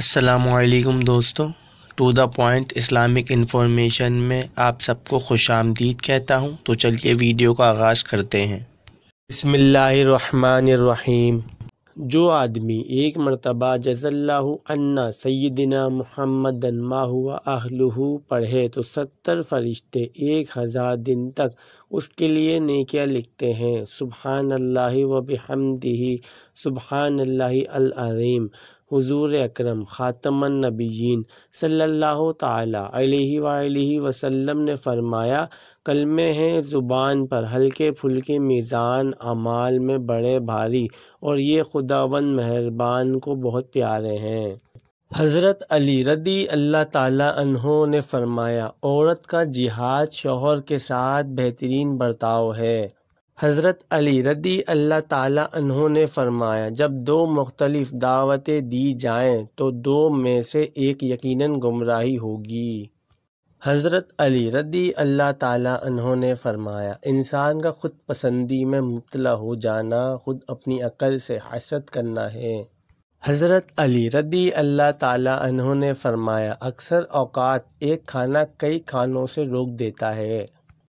असलकुम दोस्तों to the point Islamic information में आप सबको खुश आमदीद कहता हूँ तो चलिए वीडियो का आगाज़ करते हैं बसमीम जो आदमी एक मरतबा जजल्ला अन्ना सैदिना महमद मा पढ़े तो सत्तर फरिश्ते एक हज़ार दिन तक उसके लिए नकिया लिखते हैं सुबहानल्ला अल्लाह सुबहानल्लाम हुजूर अकरम ख़ातमन नबीन सल्लल्लाहु अलैहि अलैहि वसल्लम ने फ़रमाया कलमे हैं ज़ुबान पर हल्के फुल्के मीज़ान अमाल में बड़े भारी और ये खुदावन मेहरबान को बहुत प्यारे हैं हज़रत अली रदी अल्लाह ताला ने फ़रमाया औरत का जिहाद शोहर के साथ बेहतरीन बर्ताव है हज़रत अली रदी अल्लाह ताला ने फ़रमाया जब दो मुख्तलिफ़ दावतें दी जाएं तो दो में से एक यकीनन गुमराही होगी हज़रत अली रदी अल्लाह ताला ने फ़रमाया इंसान का ख़ुद पसंदी में मुबला हो जाना ख़ुद अपनी अकल से हसद करना है हज़रत अली रदी अल्लाह ताला ने फ़रमाया अक्सर अवकात एक खाना कई खानों से रोक देता है